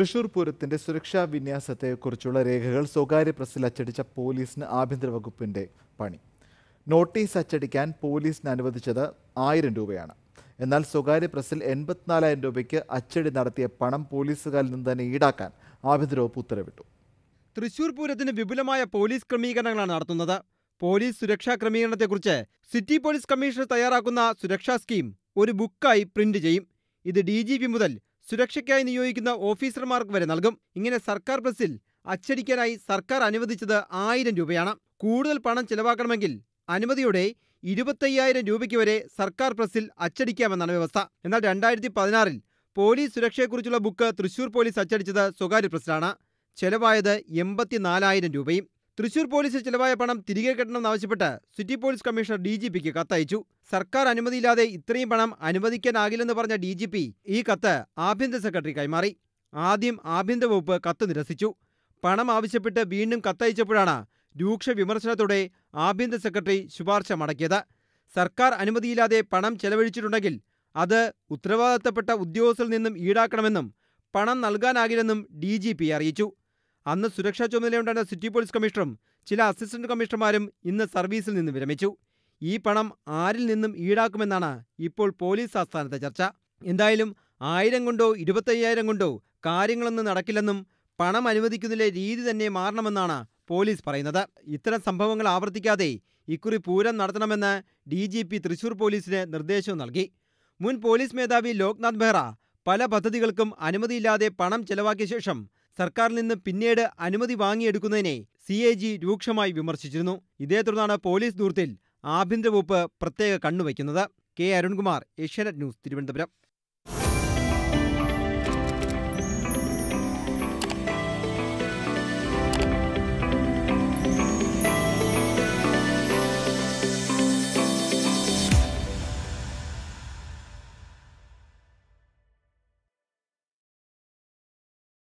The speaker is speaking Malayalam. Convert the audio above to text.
തൃശൂർ പൂരത്തിന്റെ സുരക്ഷാ വിന്യാസത്തെക്കുറിച്ചുള്ള രേഖകൾ സ്വകാര്യ പ്രസിൽ അച്ചടിച്ച പോലീസിന് ആഭ്യന്തര വകുപ്പിന്റെ പണി നോട്ടീസ് അച്ചടിക്കാൻ പോലീസിന് അനുവദിച്ചത് ആയിരം രൂപയാണ് എന്നാൽ സ്വകാര്യ പ്രസിൽ എൺപത്തിനാലായിരം രൂപയ്ക്ക് അച്ചടി നടത്തിയ പണം പോലീസുകാരിൽ നിന്ന് തന്നെ ഈടാക്കാൻ ആഭ്യന്തര വകുപ്പ് ഉത്തരവിട്ടു തൃശൂർ പൂരത്തിന് വിപുലമായ പോലീസ് ക്രമീകരണങ്ങളാണ് നടത്തുന്നത് പോലീസ് സുരക്ഷാ ക്രമീകരണത്തെക്കുറിച്ച് സിറ്റി പോലീസ് കമ്മീഷണർ തയ്യാറാക്കുന്ന സുരക്ഷാ സ്കീം ഒരു ബുക്കായി പ്രിന്റ് ചെയ്യും ഇത് ഡി മുതൽ സുരക്ഷയ്ക്കായി നിയോഗിക്കുന്ന ഓഫീസർമാർക്ക് വരെ നൽകും ഇങ്ങനെ സർക്കാർ ബസ്സിൽ അച്ചടിക്കാനായി സർക്കാർ അനുവദിച്ചത് ആയിരം രൂപയാണ് കൂടുതൽ പണം ചെലവാക്കണമെങ്കിൽ അനുമതിയോടെ ഇരുപത്തയ്യായിരം രൂപയ്ക്ക് വരെ സർക്കാർ പ്രസ്സിൽ അച്ചടിക്കാമെന്നാണ് വ്യവസ്ഥ എന്നാൽ രണ്ടായിരത്തി പതിനാറിൽ പോലീസ് സുരക്ഷയെക്കുറിച്ചുള്ള ബുക്ക് തൃശൂർ പോലീസ് അച്ചടിച്ചത് സ്വകാര്യ പ്രസ്സിലാണ് ചെലവായത് എൺപത്തിനാലായിരം രൂപയും തൃശൂർ പോലീസിൽ ചിലവായ പണം തിരികെ കിട്ടണമെന്നാവശ്യപ്പെട്ട് city police commissioner D G പിക്ക് കത്തയച്ചു സർക്കാർ അനുമതിയില്ലാതെ ഇത്രയും പണം അനുവദിക്കാനാകില്ലെന്ന് പറഞ്ഞ ഡി ജി പി ഈ കത്ത് ആഭ്യന്തര സെക്രട്ടറി കൈമാറി ആദ്യം ആഭ്യന്തര വകുപ്പ് കത്ത് നിരസിച്ചു പണം ആവശ്യപ്പെട്ട് വീണ്ടും കത്തയച്ചപ്പോഴാണ് രൂക്ഷ വിമർശനത്തോടെ ആഭ്യന്തര സെക്രട്ടറി ശുപാർശ മടക്കിയത് സർക്കാർ അനുമതിയില്ലാതെ പണം ചെലവഴിച്ചിട്ടുണ്ടെങ്കിൽ അത് ഉത്തരവാദിത്തപ്പെട്ട ഉദ്യോഗസ്ഥരിൽ നിന്നും ഈടാക്കണമെന്നും പണം നൽകാനാകില്ലെന്നും ഡി ജി പി അറിയിച്ചു അന്ന് സുരക്ഷാ ചുമതലയുണ്ടായിരുന്ന സിറ്റി പോലീസ് കമ്മീഷണറും ചില അസിസ്റ്റന്റ് കമ്മീഷണർമാരും ഇന്ന് സർവീസിൽ നിന്ന് വിരമിച്ചു ഈ പണം ആരിൽ നിന്നും ഈടാക്കുമെന്നാണ് ഇപ്പോൾ പോലീസ് ആസ്ഥാനത്തെ ചർച്ച എന്തായാലും ആയിരം കൊണ്ടോ ഇരുപത്തയ്യായിരം കൊണ്ടോ കാര്യങ്ങളൊന്നും നടക്കില്ലെന്നും പണം അനുവദിക്കുന്നതിലെ രീതി തന്നെ മാറണമെന്നാണ് പോലീസ് പറയുന്നത് ഇത്തരം സംഭവങ്ങൾ ആവർത്തിക്കാതെ ഇക്കുറി പൂരം നടത്തണമെന്ന് ഡി ജി പി തൃശൂർ പോലീസിന് നിർദ്ദേശവും നൽകി മുൻ പോലീസ് മേധാവി ലോക്നാഥ് ബെഹ്റ പല പദ്ധതികൾക്കും അനുമതിയില്ലാതെ പണം ചെലവാക്കിയ ശേഷം സർക്കാരിൽ നിന്ന് പിന്നീട് അനുമതി വാങ്ങിയെടുക്കുന്നതിനെ സി എ ജി രൂക്ഷമായി വിമർശിച്ചിരുന്നു ഇതേ തുടർന്നാണ് പോലീസ് ദൂർത്തിൽ ആഭ്യന്തര വകുപ്പ് പ്രത്യേക കണ്ണുവയ്ക്കുന്നത് കെ അരുൺകുമാർ ഏഷ്യാനെറ്റ് ന്യൂസ് തിരുവനന്തപുരം